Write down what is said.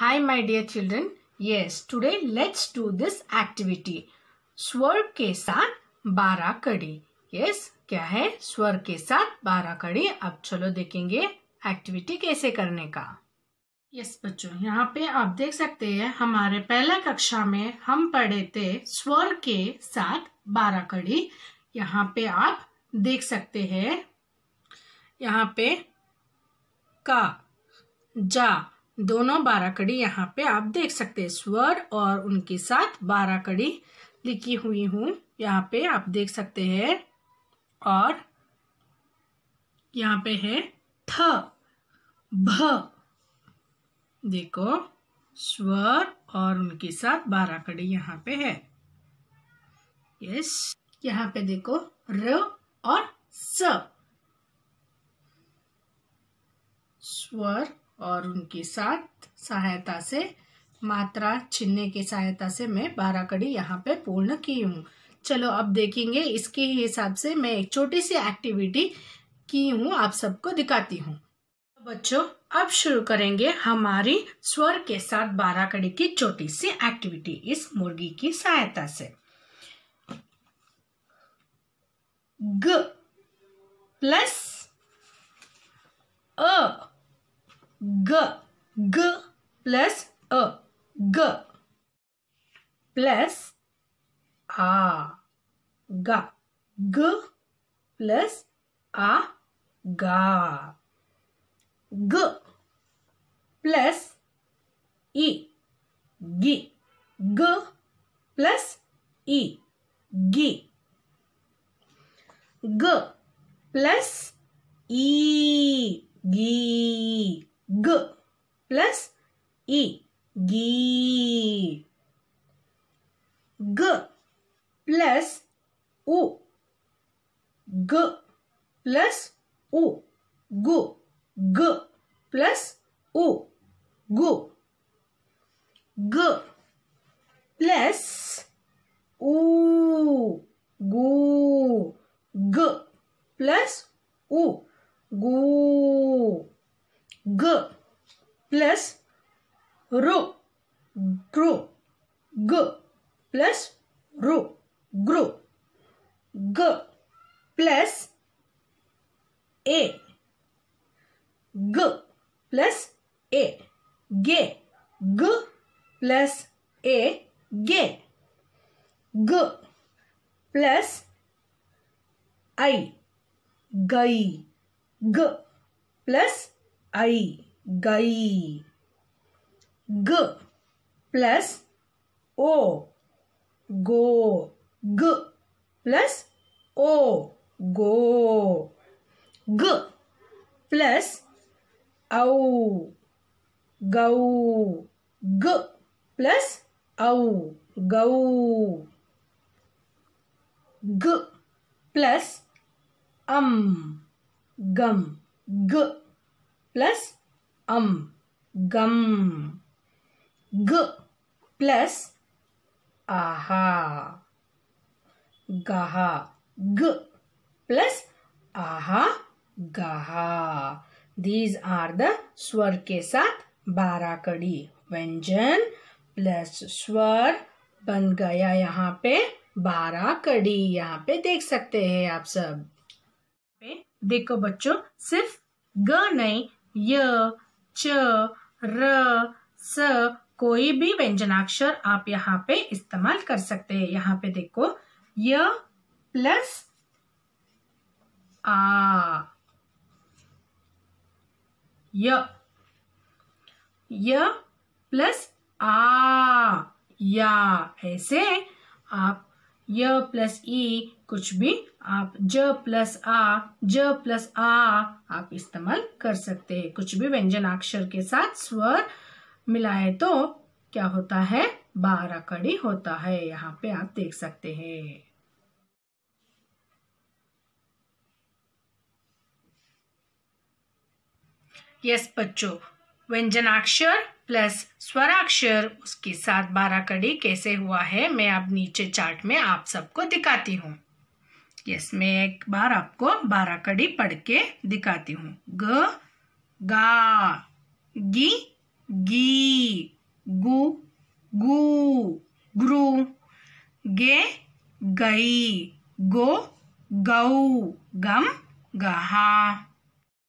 Hi my dear children. Yes, today let's do this activity. स्वर के साथ बारह कड़ी यस yes, क्या है स्वर के साथ बारह कड़ी अब चलो देखेंगे एक्टिविटी कैसे करने का यस yes, बच्चों यहाँ पे आप देख सकते हैं हमारे पहला कक्षा में हम पढ़े थे स्वर के साथ बारह कड़ी यहाँ पे आप देख सकते हैं यहाँ पे का जा दोनों बारह कड़ी यहाँ पे आप देख सकते हैं स्वर और उनके साथ बारह कड़ी लिखी हुई हूँ यहाँ पे आप देख सकते हैं और यहाँ पे है थ भ देखो स्वर और उनके साथ बारह कड़ी यहाँ पे है यस यहाँ पे देखो र और स स्वर और उनकी साथ सहायता से मात्रा छिन्ने की सहायता से मैं बारह कड़ी यहाँ पे पूर्ण की हूँ चलो अब देखेंगे इसके हिसाब से मैं एक छोटी सी एक्टिविटी की हूँ आप सबको दिखाती हूँ बच्चों अब शुरू करेंगे हमारी स्वर के साथ बारह कड़ी की छोटी सी एक्टिविटी इस मुर्गी की सहायता से ग प्लस अ G. G plus A. G. Plus A. Ga. G plus A. Ga. G plus E. Gi. G plus E. Gi. G plus E. U. G plus U. Gu. G plus U. Gu. G plus U. Gu. G plus U. Gu. G plus Ru. Gru. G plus Ru. Gru. G plus A. G plus A. G. G plus A. G. G plus I. Gai. G plus I. Gai. G plus O. Go. G plus O. Go. G plus Au. Gau. G plus Au. Gau. G plus um. Gum. G plus um. Gum. G plus aha. गहा ग plus आहा गहा these are the स्वर के साथ बारह कड़ी व्यंजन plus स्वर बन गया यहाँ पे बारह कड़ी यहाँ पे देख सकते हैं आप सब देखो बच्चों सिर्फ ग नहीं य च र स कोई भी व्यंजनाक्षर आप यहाँ पे इस्तेमाल कर सकते हैं यहाँ पे देखो य प्लस आ य प्लस आ या ऐसे आप य प्लस ई कुछ भी आप ज प्लस आ ज प्लस आ आप इस्तेमाल कर सकते हैं कुछ भी व्यंजन अक्षर के साथ स्वर मिलाए तो क्या होता है बारह कड़ी होता है यहाँ पे आप देख सकते हैं यस बच्चों व्यंजनाक्षर प्लस स्वराक्षर उसके साथ बारह कड़ी कैसे हुआ है मैं अब नीचे चार्ट में आप सबको दिखाती हूँ यस मैं एक बार आपको बारह कड़ी पढ़ के दिखाती हूँ ग गा गी गी गु गु गुरु गे गई गो गौ गम गहा